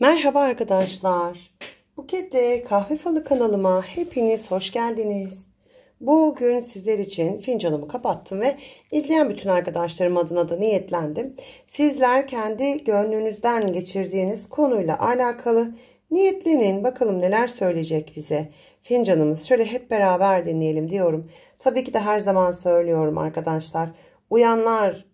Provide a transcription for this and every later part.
Merhaba arkadaşlar. Buketle Kahve Falı kanalıma hepiniz hoş geldiniz. Bugün sizler için fincanımı kapattım ve izleyen bütün arkadaşlarım adına da niyetlendim. Sizler kendi gönlünüzden geçirdiğiniz konuyla alakalı niyetlenin bakalım neler söyleyecek bize. Fincanımız şöyle hep beraber dinleyelim diyorum. Tabii ki de her zaman söylüyorum arkadaşlar. Uyanlar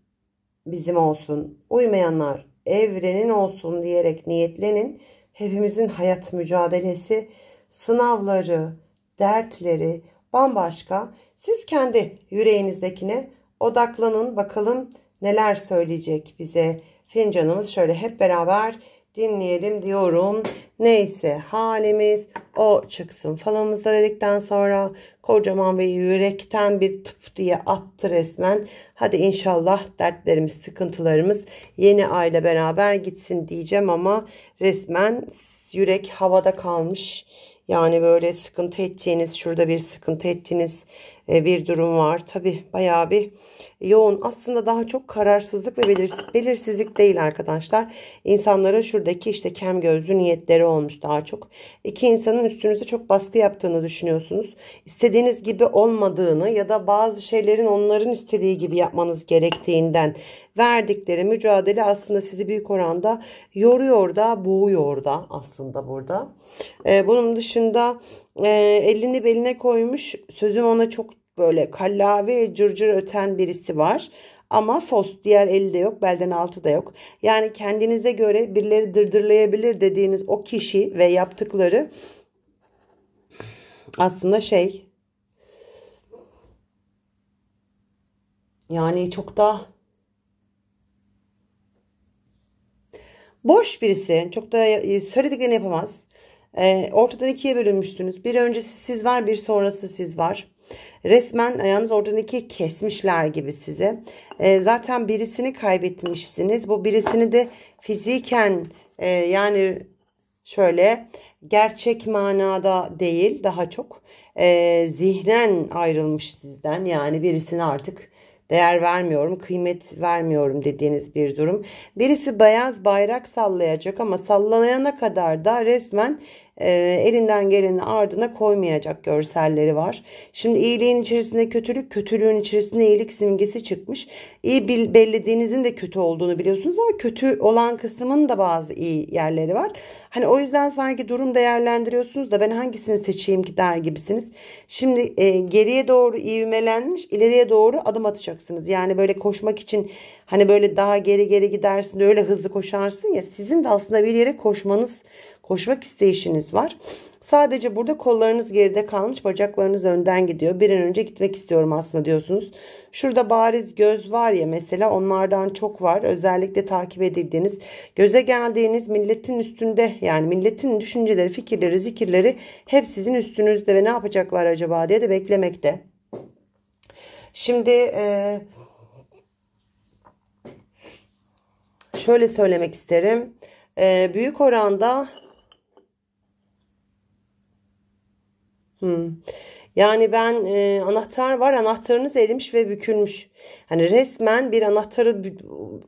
bizim olsun, uymayanlar evrenin olsun diyerek niyetlenin. Hepimizin hayat mücadelesi, sınavları, dertleri bambaşka. Siz kendi yüreğinizdekine odaklanın bakalım neler söyleyecek bize fincanımız şöyle hep beraber dinleyelim diyorum. Neyse halimiz o çıksın falanımıza dedikten sonra Kocaman ve yürekten bir tıp diye attı resmen. Hadi inşallah dertlerimiz, sıkıntılarımız yeni aile beraber gitsin diyeceğim ama resmen yürek havada kalmış yani böyle sıkıntı ettiğiniz, şurada bir sıkıntı ettiğiniz e, bir durum var. Tabi bayağı bir yoğun. Aslında daha çok kararsızlık ve belirsizlik değil arkadaşlar. İnsanların şuradaki işte kem gözlü niyetleri olmuş daha çok. İki insanın üstünüze çok baskı yaptığını düşünüyorsunuz. İstediğiniz gibi olmadığını ya da bazı şeylerin onların istediği gibi yapmanız gerektiğinden verdikleri mücadele aslında sizi büyük oranda yoruyor da boğuyor da aslında burada. E, bunun dışında e, elini beline koymuş sözüm ona çok böyle kallavi cırcır öten birisi var. Ama fos diğer eli de yok belden altı da yok. Yani kendinize göre birileri dırdırlayabilir dediğiniz o kişi ve yaptıkları aslında şey yani çok da Boş birisi. Çok da e, söylediklerini yapamaz. E, ortadan ikiye bölünmüşsünüz. Bir öncesi siz var bir sonrası siz var. Resmen e, yalnız oradan ikiye kesmişler gibi sizi. E, zaten birisini kaybetmişsiniz. Bu birisini de fiziken e, yani şöyle gerçek manada değil daha çok e, zihnen ayrılmış sizden. Yani birisini artık değer vermiyorum, kıymet vermiyorum dediğiniz bir durum. Birisi beyaz bayrak sallayacak ama sallayana kadar da resmen e, elinden geleni ardına koymayacak görselleri var. Şimdi iyiliğin içerisinde kötülük, kötülüğün içerisinde iyilik simgesi çıkmış. İyi bil, bellediğinizin de kötü olduğunu biliyorsunuz ama kötü olan kısmın da bazı iyi yerleri var. Hani o yüzden sanki durum değerlendiriyorsunuz da ben hangisini seçeyim ki der gibisiniz. Şimdi e, geriye doğru ivmelenmiş, ileriye doğru adım atacaksınız. Yani böyle koşmak için hani böyle daha geri geri gidersin de öyle hızlı koşarsın ya sizin de aslında bir yere koşmanız koşmak isteyişiniz var. Sadece burada kollarınız geride kalmış, bacaklarınız önden gidiyor. Bir an önce gitmek istiyorum aslında diyorsunuz. Şurada bariz göz var ya mesela onlardan çok var. Özellikle takip edildiğiniz, göze geldiğiniz milletin üstünde yani milletin düşünceleri, fikirleri, zikirleri hep sizin üstünüzde ve ne yapacaklar acaba diye de beklemekte. Şimdi e, şöyle söylemek isterim. E, büyük oranda Hmm. Yani ben e, anahtar var anahtarınız erimiş ve bükülmüş. Hani resmen bir anahtarı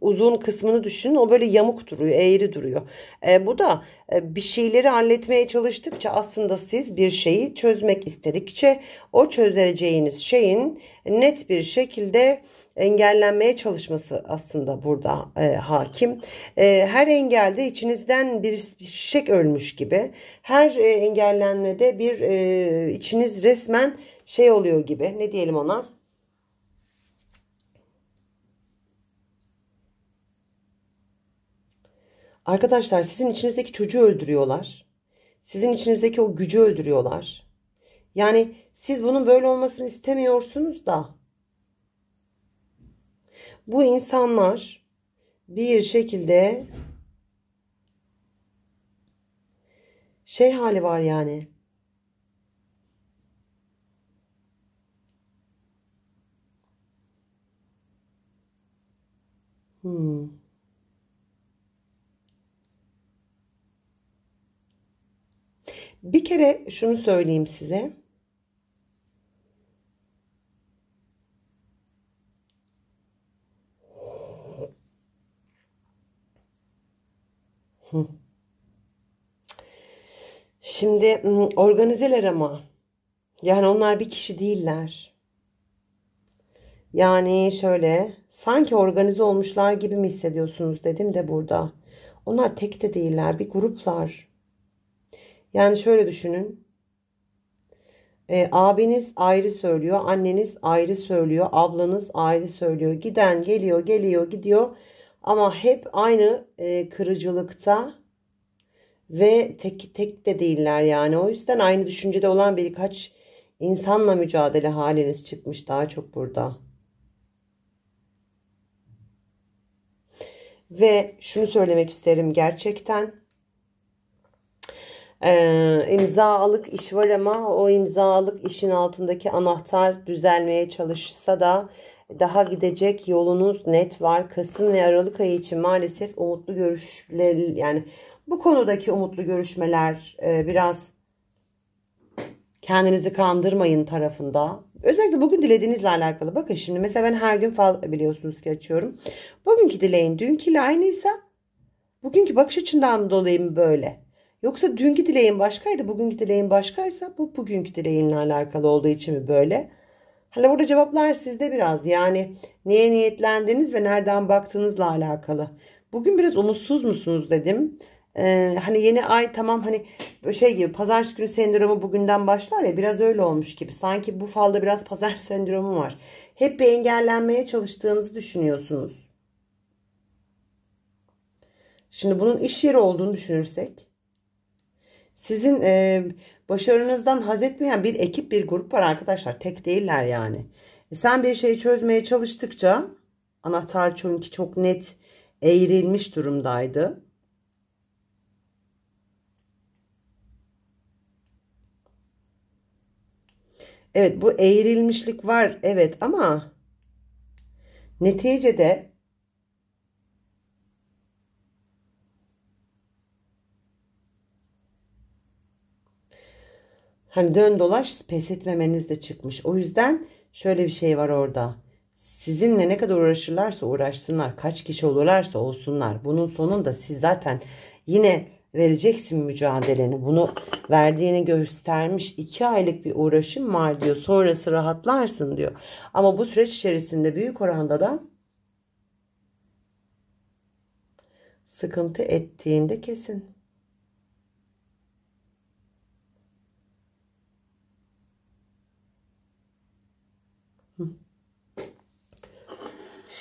uzun kısmını düşünün o böyle yamuk duruyor eğri duruyor. E, bu da e, bir şeyleri halletmeye çalıştıkça aslında siz bir şeyi çözmek istedikçe o çözeceğiniz şeyin net bir şekilde engellenmeye çalışması aslında burada e, hakim. E, her engelde içinizden bir şişek ölmüş gibi. Her e, engellenmede bir e, içiniz resmen şey oluyor gibi. Ne diyelim ona? Arkadaşlar sizin içinizdeki çocuğu öldürüyorlar. Sizin içinizdeki o gücü öldürüyorlar. Yani siz bunun böyle olmasını istemiyorsunuz da bu insanlar bir şekilde şey hali var yani. Hmm. Bir kere şunu söyleyeyim size. Şimdi organizeler ama. Yani onlar bir kişi değiller. Yani şöyle sanki organize olmuşlar gibi mi hissediyorsunuz dedim de burada. Onlar tek de değiller bir gruplar. Yani şöyle düşünün. E, abiniz ayrı söylüyor, anneniz ayrı söylüyor, ablanız ayrı söylüyor. Giden geliyor, geliyor, gidiyor. Ama hep aynı e, kırıcılıkta ve tek tek de değiller yani. O yüzden aynı düşüncede olan birkaç insanla mücadele haliniz çıkmış daha çok burada. Ve şunu söylemek isterim gerçekten ee, imzalık iş var ama o imzalık işin altındaki anahtar düzelmeye çalışsa da daha gidecek yolunuz net var. Kasım ve Aralık ayı için maalesef umutlu görüşler yani bu konudaki umutlu görüşmeler e, biraz kendinizi kandırmayın tarafında. Özellikle bugün dilediğinizle alakalı. Bakın şimdi mesela ben her gün fal biliyorsunuz ki açıyorum. Bugünkü dileğin dünküyle aynıysa bugünkü bakış açından dolayı mı böyle? Yoksa dünkü dileğin başkaydı, bugünkü dileğin başkaysa bu bugünkü dileğinle alakalı olduğu için mi böyle? Hani burada cevaplar sizde biraz yani niye niyetlendiniz ve nereden baktığınızla alakalı. Bugün biraz umutsuz musunuz dedim. Ee, hani yeni ay tamam hani şey gibi pazar günü sendromu bugünden başlar ya biraz öyle olmuş gibi. Sanki bu falda biraz pazar sendromu var. Hep bir engellenmeye çalıştığınızı düşünüyorsunuz. Şimdi bunun iş yeri olduğunu düşünürsek sizin e, başarınızdan haz etmeyen bir ekip, bir grup var arkadaşlar. Tek değiller yani. E, sen bir şeyi çözmeye çalıştıkça anahtar çünkü çok net eğrilmiş durumdaydı. Evet bu eğrilmişlik var evet ama neticede hani dön dolaş pes etmemeniz de çıkmış. O yüzden şöyle bir şey var orada. Sizinle ne kadar uğraşırlarsa uğraşsınlar. Kaç kişi olurlarsa olsunlar. Bunun sonunda siz zaten yine vereceksin mücadeleni. Bunu verdiğini göstermiş. iki aylık bir uğraşım var diyor. Sonrası rahatlarsın diyor. Ama bu süreç içerisinde büyük oranda da sıkıntı ettiğinde kesin.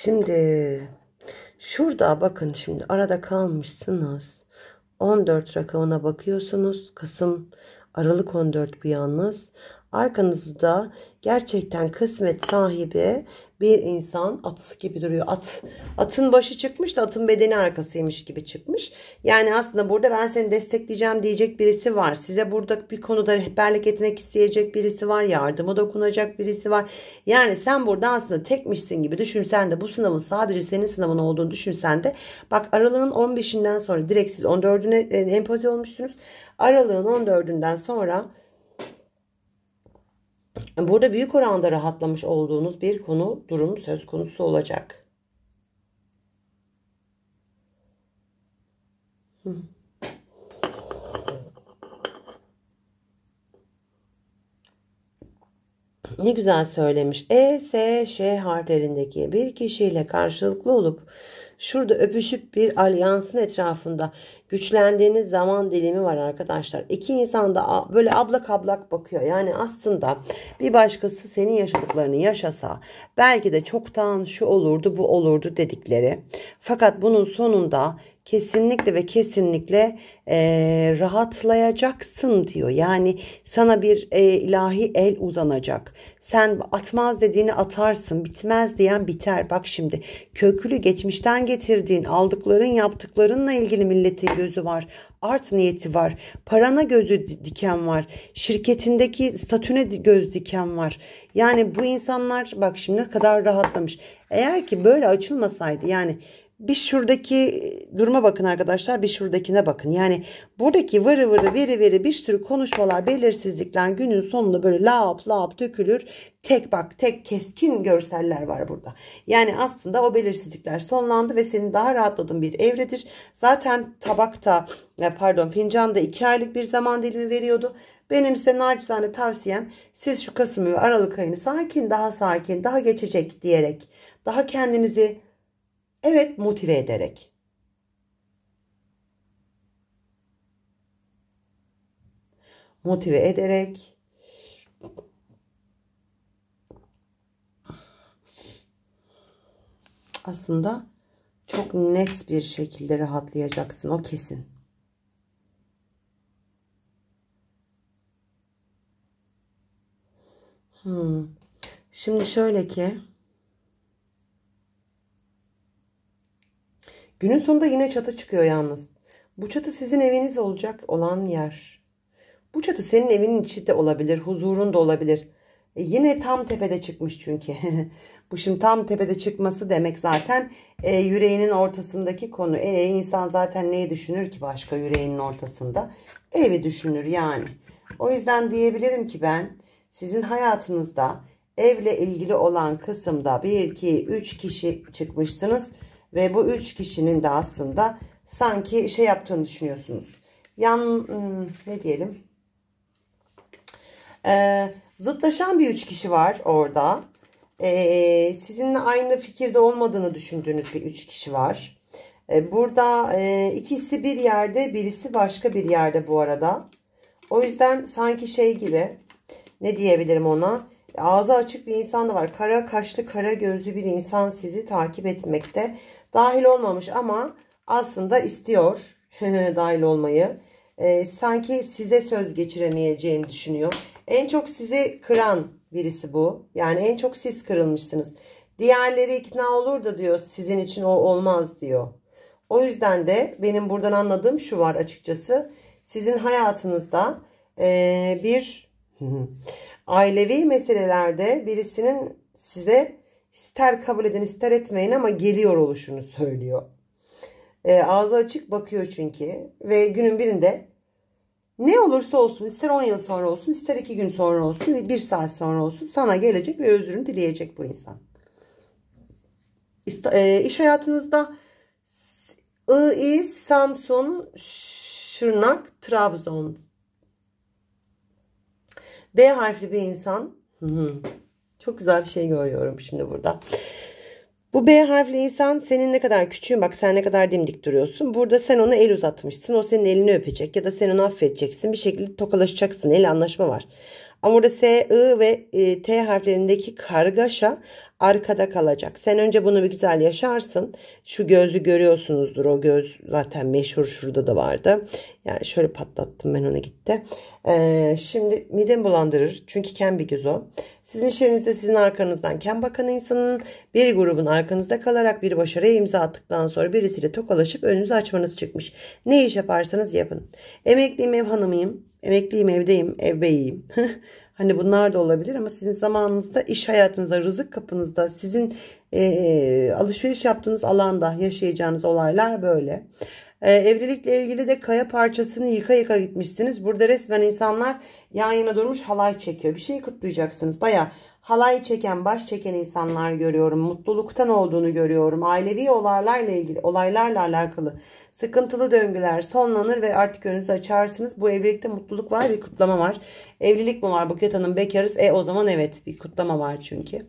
Şimdi şurada bakın şimdi arada kalmışsınız. 14 rakamına bakıyorsunuz. Kasım Aralık 14 bu yalnız. Arkanızda gerçekten kısmet sahibi bir insan at gibi duruyor. At atın başı çıkmış da atın bedeni arkasıymış gibi çıkmış. Yani aslında burada ben seni destekleyeceğim diyecek birisi var. Size burada bir konuda rehberlik etmek isteyecek birisi var. Yardıma dokunacak birisi var. Yani sen burada aslında tekmişsin gibi düşünsen de bu sınavın sadece senin sınavın olduğunu düşünsen de bak aralığın 15'inden sonra direkt siz 14'üne e, empoze olmuşsunuz. Aralığın 14'ünden sonra Burada büyük oranda rahatlamış olduğunuz bir konu durum söz konusu olacak. Hmm. Ne güzel söylemiş. E, S, Ş harflerindeki bir kişiyle karşılıklı olup şurada öpüşüp bir alyansın etrafında güçlendiğiniz zaman dilimi var arkadaşlar. İki insan da böyle ablak ablak bakıyor. Yani aslında bir başkası senin yaşadıklarını yaşasa belki de çoktan şu olurdu bu olurdu dedikleri. Fakat bunun sonunda kesinlikle ve kesinlikle e, rahatlayacaksın diyor. Yani sana bir e, ilahi el uzanacak. Sen atmaz dediğini atarsın, bitmez diyen biter. Bak şimdi köklü geçmişten getirdiğin aldıkların yaptıklarınla ilgili milletin gözü var. Art niyeti var. Parana gözü diken var. Şirketindeki statüne göz diken var. Yani bu insanlar bak şimdi kadar rahatlamış. Eğer ki böyle açılmasaydı yani bir şuradaki duruma bakın arkadaşlar. Bir şuradakine bakın. Yani buradaki vırı vırı veri veri bir sürü konuşmalar belirsizlikler günün sonunda böyle lap lap dökülür. Tek bak tek keskin görseller var burada. Yani aslında o belirsizlikler sonlandı ve senin daha rahatladığın bir evredir. Zaten tabakta e, pardon fincanda 2 aylık bir zaman dilimi veriyordu. Benim size naçizane tavsiyem siz şu Kasım ve Aralık ayını sakin daha sakin daha geçecek diyerek daha kendinizi Evet motive ederek. Motive ederek. Aslında çok net bir şekilde rahatlayacaksın. O kesin. Hmm. Şimdi şöyle ki Günün sonunda yine çatı çıkıyor yalnız. Bu çatı sizin eviniz olacak olan yer. Bu çatı senin evinin içi de olabilir, huzurun da olabilir. E yine tam tepede çıkmış çünkü. Bu şimdi tam tepede çıkması demek zaten e, yüreğinin ortasındaki konu. E, insan zaten neyi düşünür ki başka yüreğinin ortasında? Evi düşünür yani. O yüzden diyebilirim ki ben sizin hayatınızda evle ilgili olan kısımda 1, 2, 3 kişi çıkmışsınız. Ve bu üç kişinin de aslında sanki şey yaptığını düşünüyorsunuz. Yan hmm, ne diyelim? Ee, zıtlaşan bir üç kişi var orada. Ee, sizinle aynı fikirde olmadığını düşündüğünüz bir üç kişi var. Ee, burada e, ikisi bir yerde birisi başka bir yerde bu arada. O yüzden sanki şey gibi ne diyebilirim ona? ağzı açık bir insan da var. Kara kaşlı, kara gözlü bir insan sizi takip etmekte. Dahil olmamış ama aslında istiyor dahil olmayı. E, sanki size söz geçiremeyeceğini düşünüyor. En çok sizi kıran birisi bu. Yani en çok siz kırılmışsınız. Diğerleri ikna olur da diyor sizin için o olmaz diyor. O yüzden de benim buradan anladığım şu var açıkçası. Sizin hayatınızda e, bir ailevi meselelerde birisinin size ister kabul edin ister etmeyin ama geliyor oluşunu söylüyor. E, ağzı açık bakıyor çünkü ve günün birinde ne olursa olsun ister 10 yıl sonra olsun ister 2 gün sonra olsun ve 1 saat sonra olsun sana gelecek ve özrünü dileyecek bu insan. E, iş hayatınızda I, Samsun, Şırnak, Trabzon, B harfli bir insan. Çok güzel bir şey görüyorum şimdi burada. Bu B harfli insan senin ne kadar küçüğün bak sen ne kadar dimdik duruyorsun. Burada sen ona el uzatmışsın. O senin elini öpecek ya da sen onu affedeceksin. Bir şekilde tokalaşacaksın. El anlaşma var. Ama S, I ve e, T harflerindeki kargaşa arkada kalacak. Sen önce bunu bir güzel yaşarsın. Şu gözü görüyorsunuzdur. O göz zaten meşhur şurada da vardı. Yani şöyle patlattım ben ona gitti. Ee, şimdi midem bulandırır. Çünkü kendi bir göz o. Sizin işlerinizde sizin arkanızdan ken bakan insanın bir grubun arkanızda kalarak bir başarıya imza attıktan sonra birisiyle tokalaşıp önünüzü açmanız çıkmış. Ne iş yaparsanız yapın. Emekliyim ev hanımıyım. Emekliyim evdeyim. Ev beyiyim. Hani bunlar da olabilir ama sizin zamanınızda iş hayatınızda rızık kapınızda sizin e, alışveriş yaptığınız alanda yaşayacağınız olaylar böyle. Ee, evlilikle ilgili de kaya parçasını yıka yıka gitmişsiniz. Burada resmen insanlar yan yana durmuş halay çekiyor. Bir şey kutlayacaksınız. Baya halay çeken, baş çeken insanlar görüyorum. Mutluluktan olduğunu görüyorum. Ailevi olaylarla ilgili, olaylarla alakalı sıkıntılı döngüler sonlanır ve artık önünüzü açarsınız. Bu evlilikte mutluluk var, bir kutlama var. Evlilik mi var Buket Hanım? Bekarız. E o zaman evet bir kutlama var çünkü.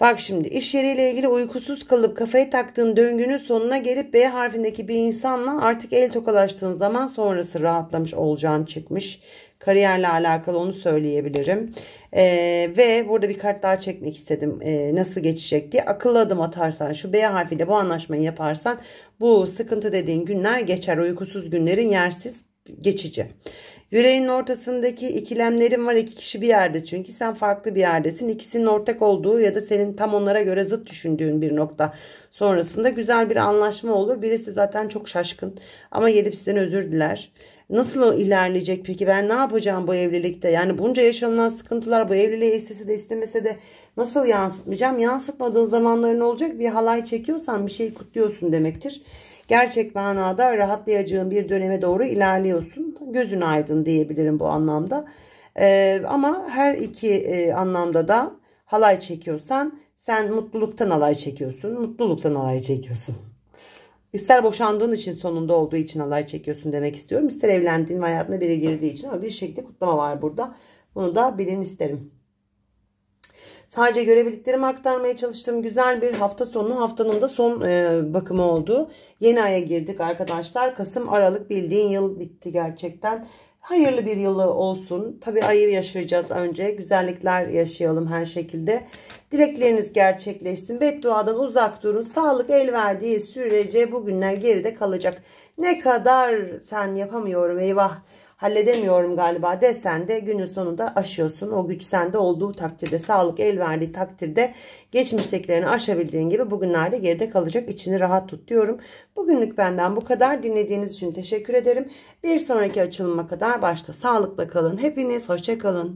Bak şimdi iş yeriyle ilgili uykusuz kalıp kafayı taktığın döngünün sonuna gelip B harfindeki bir insanla artık el tokalaştığın zaman sonrası rahatlamış olacağın çıkmış. Kariyerle alakalı onu söyleyebilirim. Ee, ve burada bir kart daha çekmek istedim. Ee, nasıl geçecek diye. Akıllı adım atarsan şu B harfiyle bu anlaşmayı yaparsan bu sıkıntı dediğin günler geçer. Uykusuz günlerin yersiz geçici. Yüreğin ortasındaki ikilemlerin var iki kişi bir yerde çünkü sen farklı bir yerdesin. İkisinin ortak olduğu ya da senin tam onlara göre zıt düşündüğün bir nokta. Sonrasında güzel bir anlaşma olur. Birisi zaten çok şaşkın ama gelip sizden özür diler. Nasıl ilerleyecek peki ben ne yapacağım bu evlilikte? Yani bunca yaşanılan sıkıntılar bu evliliği istese de istemese de nasıl yansıtmayacağım? Yansıtmadığın zamanların olacak bir halay çekiyorsan bir şey kutluyorsun demektir gerçek manada rahatlayacağın bir döneme doğru ilerliyorsun. Gözün aydın diyebilirim bu anlamda. Ee, ama her iki e, anlamda da halay çekiyorsan sen mutluluktan alay çekiyorsun. Mutluluktan alay çekiyorsun. İster boşandığın için sonunda olduğu için alay çekiyorsun demek istiyorum. İster evlendiğin ve hayatına biri girdiği için ama bir şekilde kutlama var burada. Bunu da bilin isterim. Sadece görebildiklerimi aktarmaya çalıştım. Güzel bir hafta sonu. Haftanın da son e, bakımı oldu. Yeni aya girdik arkadaşlar. Kasım, Aralık bildiğin yıl bitti gerçekten. Hayırlı bir yılı olsun. Tabi ayı yaşayacağız önce. Güzellikler yaşayalım her şekilde. Dilekleriniz gerçekleşsin. Bedduadan uzak durun. Sağlık el verdiği sürece bugünler geride kalacak. Ne kadar sen yapamıyorum eyvah halledemiyorum galiba desen de günün sonunda aşıyorsun. O güç sende olduğu takdirde sağlık el verdiği takdirde geçmiştekilerini aşabildiğin gibi bugünlerde geride kalacak. İçini rahat tut diyorum. Bugünlük benden bu kadar. Dinlediğiniz için teşekkür ederim. Bir sonraki açılıma kadar başta sağlıkla kalın. Hepiniz hoşça kalın.